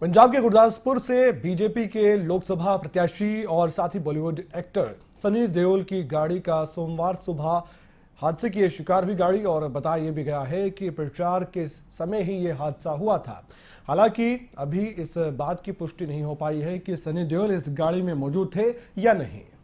पंजाब के गुरदासपुर से बीजेपी के लोकसभा प्रत्याशी और साथ ही बॉलीवुड एक्टर सनी देओल की गाड़ी का सोमवार सुबह हादसे की शिकार हुई गाड़ी और बताया यह भी गया है कि प्रचार के समय ही ये हादसा हुआ था हालांकि अभी इस बात की पुष्टि नहीं हो पाई है कि सनी देओल इस गाड़ी में मौजूद थे या नहीं